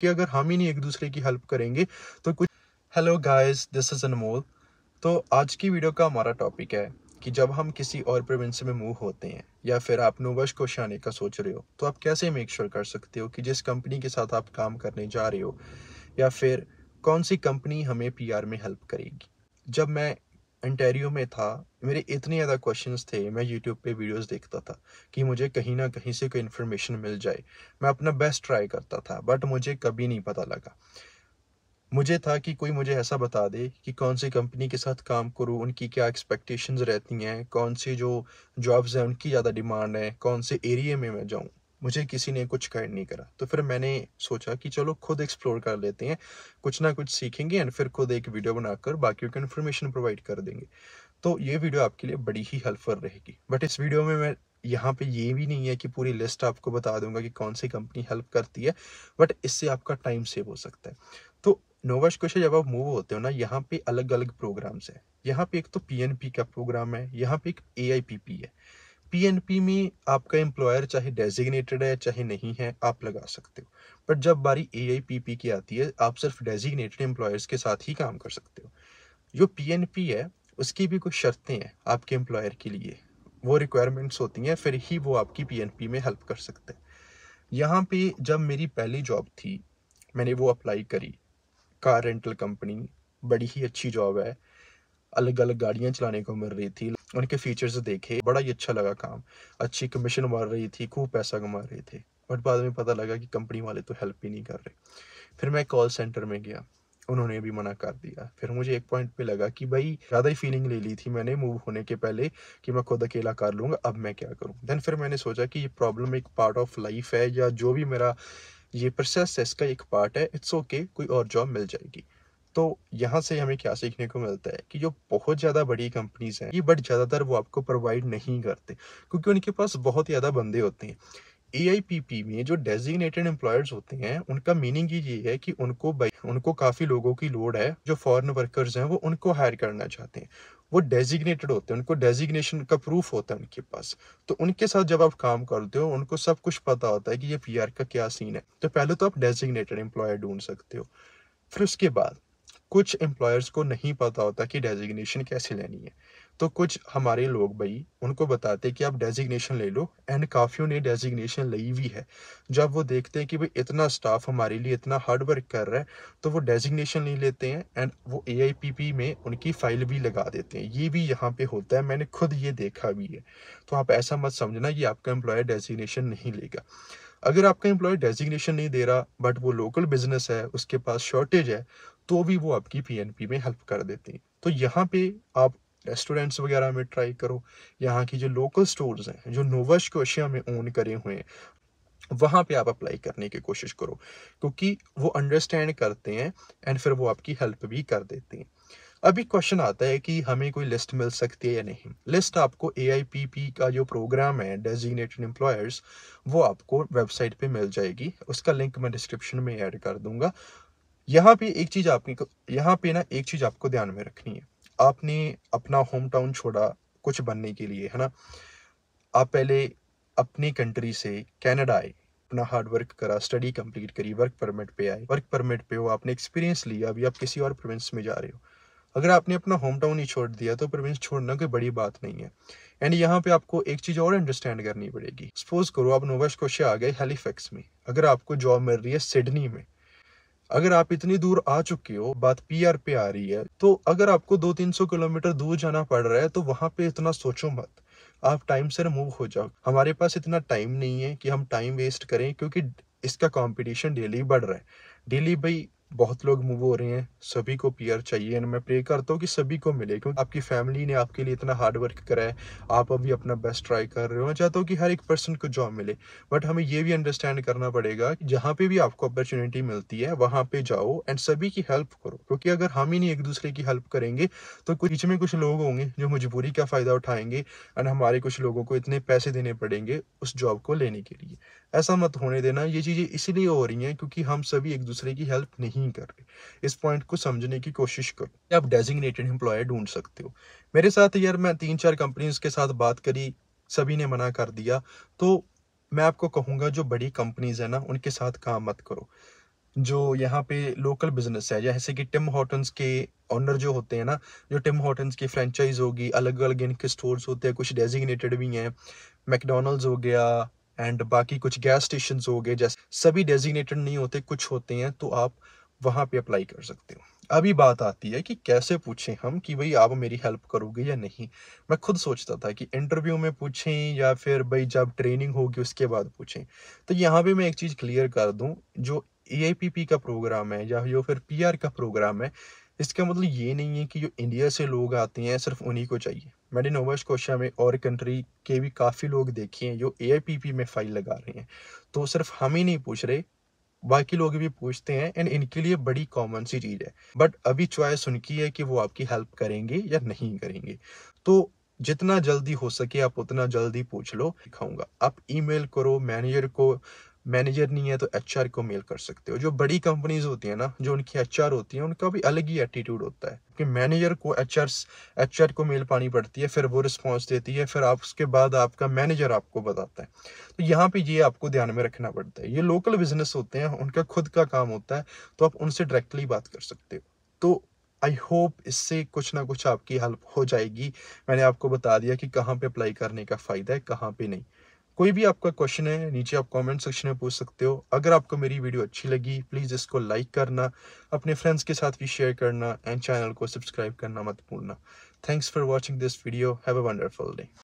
कि अगर हम ही नहीं एक दूसरे की हेल्प करेंगे तो कुछ hello guys this is Anmol तो आज की वीडियो का हमारा टॉपिक है कि जब हम किसी और प्रोविंस में मूव होते हैं या फिर आप नोवश को शाने का सोच रहे हो तो आप कैसे मेक श्योर sure कर सकते हो कि जिस कंपनी के साथ आप काम करने जा रहे हो या फिर कौन सी कंपनी हमें पीआर में हेल्प करेगी जब मैं इंटेरियो में था मेरे इतने ज़्यादा क्वेश्चन थे मैं यूट्यूब पे वीडियोस देखता था कि मुझे कहीं ना कहीं से कोई इन्फॉर्मेशन मिल जाए मैं अपना बेस्ट ट्राई करता था बट मुझे कभी नहीं पता लगा मुझे था कि कोई मुझे ऐसा बता दे कि कौन सी कंपनी के साथ काम करूँ उनकी क्या एक्सपेक्टेशंस रहती हैं कौन सी जो जॉब्स हैं उनकी ज़्यादा डिमांड है कौन से एरिए में मैं जाऊँ मुझे किसी ने कुछ गाइड नहीं करा तो फिर मैंने सोचा कि चलो खुद एक्सप्लोर कर लेते हैं कुछ ना कुछ सीखेंगे एंड फिर खुद एक वीडियो बनाकर बाकी को इन्फॉर्मेशन प्रोवाइड कर देंगे तो ये वीडियो आपके लिए बड़ी ही हेल्पफुल रहेगी बट इस वीडियो में मैं यहाँ पे ये भी नहीं है कि पूरी लिस्ट आपको बता दूंगा कि कौन सी कंपनी हेल्प करती है बट इससे आपका टाइम सेव हो सकता है तो नोवा स्कोशा जब आप मूव होते हो ना यहाँ पे अलग अलग प्रोग्राम्स हैं यहाँ पे एक तो पीएनपी का प्रोग्राम है यहाँ पे एक एआईपीपी है पीएनपी में आपका एम्प्लॉयर चाहे डेजिग्नेटेड है चाहे नहीं है आप लगा सकते हो बट जब बारी ए की आती है आप सिर्फ डेजिग्नेटेड एम्प्लॉयर्स के साथ ही काम कर सकते हो जो पी है उसकी भी कुछ शर्तें हैं आपके एम्प्लॉयर के लिए वो रिक्वायरमेंट्स होती हैं फिर ही वो आपकी पी में हेल्प कर सकते हैं यहाँ पे जब मेरी पहली जॉब थी मैंने वो अप्लाई करी कार रेंटल कंपनी बड़ी ही अच्छी जॉब है अलग अलग गाड़ियाँ चलाने को मिल रही थी उनके फीचर्स देखे बड़ा ही अच्छा लगा काम अच्छी कमीशन मार रही थी खूब पैसा कमा रहे थे बट बाद में पता लगा कि कंपनी वाले तो हेल्प ही नहीं कर रहे फिर मैं कॉल सेंटर में गया उन्होंने भी मना कर दिया फिर मुझे एक पॉइंट पे लगा कि भाई ज़्यादा ही फीलिंग ले ली थी मैंने मूव होने के पहले कि मैं खुद अकेला कर लूँगा अब मैं क्या करूँ देन फिर मैंने सोचा कि ये प्रॉब्लम एक पार्ट ऑफ लाइफ है या जो भी मेरा ये प्रोसेस है इसका एक पार्ट है इट्स ओके okay, कोई और जॉब मिल जाएगी तो यहाँ से हमें क्या सीखने को मिलता है कि जो बहुत ज़्यादा बड़ी कंपनीज हैं ये बट ज़्यादातर वो आपको प्रोवाइड नहीं करते क्योंकि उनके पास बहुत ज़्यादा बंदे होते हैं ए में जो डेजिग्नेटेड एम्प्लॉयर्स होते हैं उनका मीनिंग ये है कि उनको उनको काफ़ी लोगों की लोड है जो फॉरेन वर्कर्स हैं वो उनको हायर करना चाहते हैं वो डेजिग्नेटेड होते हैं उनको डेजिग्नेशन का प्रूफ होता है उनके पास तो उनके साथ जब आप काम करते हो उनको सब कुछ पता होता है कि ये पी का क्या सीन है तो पहले तो आप डेजिग्नेटेड एम्प्लॉयर ढूंढ सकते हो फिर उसके बाद कुछ एम्प्लॉयर्स को नहीं पता होता कि डेजिग्नेशन कैसे लेनी है तो कुछ हमारे लोग भाई उनको बताते कि आप डेजिग्नेशन ले लो एंड काफ़ियों ने डेजिग्नेशन ली हुई है जब वो देखते हैं कि भाई इतना स्टाफ हमारे लिए इतना हार्ड वर्क कर रहा है तो वो डेजिग्नेशन नहीं लेते हैं एंड वो ए में उनकी फ़ाइल भी लगा देते हैं ये भी यहाँ पे होता है मैंने खुद ये देखा भी है तो आप ऐसा मत समझना कि आपका एम्प्लॉयर डेजिग्नेशन नहीं लेगा अगर आपका एम्प्लॉय डेजिग्नेशन नहीं दे रहा बट वो लोकल बिजनेस है उसके पास शॉर्टेज है तो भी वो आपकी पी में हेल्प कर देती हैं तो यहाँ पे आप रेस्टोरेंट्स वगैरह में ट्राई करो यहाँ की जो लोकल स्टोर्स हैं जो नोवा स्कोशिया में ओन करे हुए हैं वहाँ पे आप अप्लाई करने की कोशिश करो क्योंकि वो अंडरस्टैंड करते हैं एंड फिर वो आपकी हेल्प भी कर देते हैं अभी क्वेश्चन आता है कि हमें कोई लिस्ट मिल सकती है या नहीं लिस्ट आपको ए का जो प्रोग्राम है डेजिग्नेटेड एम्प्लॉयर्स वो आपको वेबसाइट पे मिल जाएगी उसका लिंक मैं डिस्क्रिप्शन में ऐड कर दूंगा यहाँ पे एक चीज़ आपने यहाँ पे ना एक चीज़ आपको ध्यान में रखनी है आपने अपना होम टाउन छोड़ा कुछ बनने के लिए है ना आप पहले अपनी कंट्री से कनाडा आए अपना हार्ड वर्क करा स्टडी कंप्लीट करी वर्क परमिट पे आए वर्क परमिट पे हो आपने एक्सपीरियंस लिया अभी आप किसी और प्रोविंस में जा रहे हो अगर आपने अपना होम टाउन ही छोड़ दिया तो प्रोविंस छोड़ना कोई बड़ी बात नहीं है एंड यहाँ पे आपको एक चीज़ और अंडरस्टैंड करनी पड़ेगी सपोज करो आप नोवा स्कोशिया आ गए हेलीफेक्स में अगर आपको जॉब मिल रही है सिडनी में अगर आप इतनी दूर आ चुके हो बात पी आर पे आ रही है तो अगर आपको दो तीन सौ किलोमीटर दूर जाना पड़ रहा है तो वहां पे इतना सोचो मत आप टाइम से रिमूव हो जाओ हमारे पास इतना टाइम नहीं है कि हम टाइम वेस्ट करें क्योंकि इसका कंपटीशन डेली बढ़ रहा है डेली भाई बहुत लोग मूव हो रहे हैं सभी को पीआर चाहिए एंड मैं प्रे करता हूँ कि सभी को मिले क्योंकि आपकी फैमिली ने आपके लिए इतना हार्ड वर्क करा है आप अभी अपना बेस्ट ट्राई कर रहे हो मैं चाहता हूँ कि हर एक पर्सन को जॉब मिले बट हमें ये भी अंडरस्टैंड करना पड़ेगा कि जहाँ पे भी आपको अपॉर्चुनिटी मिलती है वहाँ पे जाओ एंड सभी की हेल्प करो क्योंकि अगर हम ही नहीं एक दूसरे की हेल्प करेंगे तो कुछ बीच में कुछ लोग होंगे जो मजबूरी का फ़ायदा उठाएंगे एंड हमारे कुछ लोगों को इतने पैसे देने पड़ेंगे उस जॉब को लेने के लिए ऐसा मत होने देना ये चीज़ें इसलिए हो रही हैं क्योंकि हम सभी एक दूसरे की हेल्प नहीं नहीं कर रहे इस पॉइंट को समझने की कोशिश करो आप डेजिग्नेटेड एम्प्लॉय ढूंढ सकते हो मेरे साथ यार मैं तीन चार कंपनीज के साथ बात करी सभी ने मना कर दिया तो मैं आपको कहूँगा जो बड़ी कंपनीज है ना उनके साथ काम मत करो जो यहाँ पे लोकल बिजनेस है जैसे कि टिम हॉटन्स के ऑनर जो होते हैं ना जो टिम हॉटन्स की फ्रेंचाइज होगी अलग अलग इनके स्टोर्स होते हैं कुछ डेजिग्नेटेड भी हैं मैकडोनल्ड्स हो गया एंड बाकी कुछ गैस स्टेशन हो गए जैसे सभी डेजिग्नेटेड नहीं होते कुछ होते हैं तो आप वहाँ पे अप्लाई कर सकते हो अभी बात आती है कि कैसे पूछें हम कि भाई आप मेरी हेल्प करोगे या नहीं मैं खुद सोचता था कि इंटरव्यू में पूछें या फिर भाई जब ट्रेनिंग होगी उसके बाद पूछें तो यहाँ पे मैं एक चीज़ क्लियर कर दूँ जो ए का प्रोग्राम है या जो फिर पी का प्रोग्राम है इसका मतलब ये नहीं है कि जो इंडिया से लोग आते हैं सिर्फ उन्हीं को चाहिए मैंने नोवा कोशा में और कंट्री के भी काफ़ी लोग देखे हैं जो ए में फ़ाइल लगा रहे हैं तो सिर्फ हम ही नहीं पूछ रहे बाकी लोग भी पूछते हैं एंड इनके लिए बड़ी कॉमन सी चीज़ है बट अभी चॉइस उनकी है कि वो आपकी हेल्प करेंगे या नहीं करेंगे तो जितना जल्दी हो सके आप उतना जल्दी पूछ लो दिखाऊंगा आप ईमेल करो मैनेजर को मैनेजर नहीं है तो एच को मेल कर सकते हो जो बड़ी कंपनीज होती है ना जो उनकी एच होती है उनका भी अलग ही एटीट्यूड होता है कि मैनेजर को एच आर को मेल पानी पड़ती है फिर वो रिस्पांस देती है फिर आप उसके बाद आपका मैनेजर आपको बताता है तो यहाँ पे ये आपको ध्यान में रखना पड़ता है ये लोकल बिजनेस होते हैं उनका खुद का काम होता है तो आप उनसे डायरेक्टली बात कर सकते हो तो आई होप इससे कुछ ना कुछ आपकी हेल्प हो जाएगी मैंने आपको बता दिया कि कहाँ पे अप्लाई करने का फ़ायदा है कहाँ पे नहीं कोई भी आपका क्वेश्चन है नीचे आप कमेंट सेक्शन में पूछ सकते हो अगर आपको मेरी वीडियो अच्छी लगी प्लीज़ इसको लाइक करना अपने फ्रेंड्स के साथ भी शेयर करना एंड चैनल को सब्सक्राइब करना मत भूलना thanks for watching this video have a wonderful day